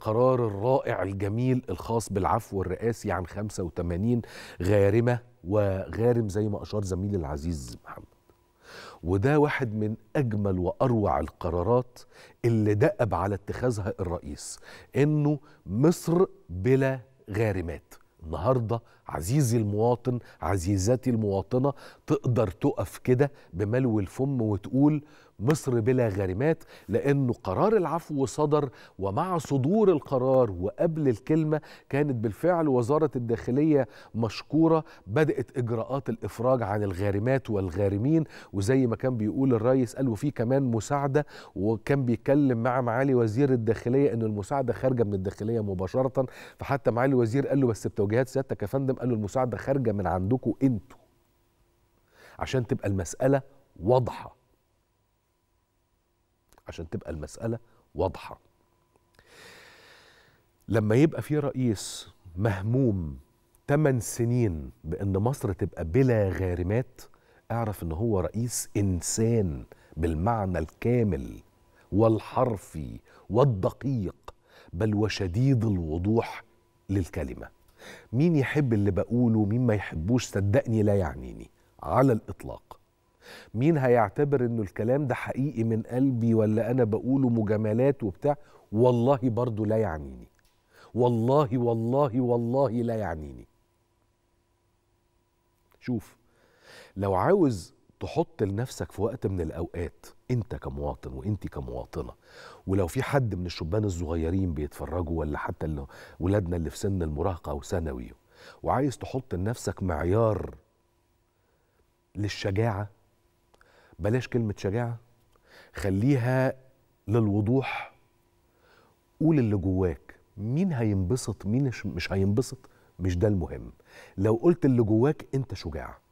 القرار الرائع الجميل الخاص بالعفو الرئاسي عن 85 غارمة وغارم زي ما أشار زميلي العزيز محمد وده واحد من أجمل وأروع القرارات اللي دأب على اتخاذها الرئيس إنه مصر بلا غارمات النهارده عزيزي المواطن عزيزاتي المواطنة تقدر تقف كده بملو الفم وتقول مصر بلا غريمات لأنه قرار العفو صدر ومع صدور القرار وقبل الكلمة كانت بالفعل وزارة الداخلية مشكورة بدأت إجراءات الإفراج عن الغارمات والغارمين وزي ما كان بيقول الرئيس قال وفي كمان مساعدة وكان بيتكلم مع معالي وزير الداخلية أن المساعدة خارجة من الداخلية مباشرة فحتى معالي الوزير قال له بس بتوجيهات سيادتك يا فندم قالوا المساعده خارجه من عندكم انتوا عشان تبقى المساله واضحه عشان تبقى المساله واضحه لما يبقى في رئيس مهموم 8 سنين بان مصر تبقى بلا غارمات اعرف ان هو رئيس انسان بالمعنى الكامل والحرفي والدقيق بل وشديد الوضوح للكلمه مين يحب اللي بقوله ومين ما يحبوش صدقني لا يعنيني على الإطلاق مين هيعتبر إنه الكلام ده حقيقي من قلبي ولا أنا بقوله مجاملات وبتاع والله برضو لا يعنيني والله والله والله لا يعنيني شوف لو عاوز تحط لنفسك في وقت من الاوقات انت كمواطن وانت كمواطنه ولو في حد من الشبان الصغيرين بيتفرجوا ولا حتى ولادنا اللي في سن المراهقه او ثانوي وعايز تحط لنفسك معيار للشجاعه بلاش كلمه شجاعه خليها للوضوح قول اللي جواك مين هينبسط مين مش هينبسط مش ده المهم لو قلت اللي جواك انت شجاع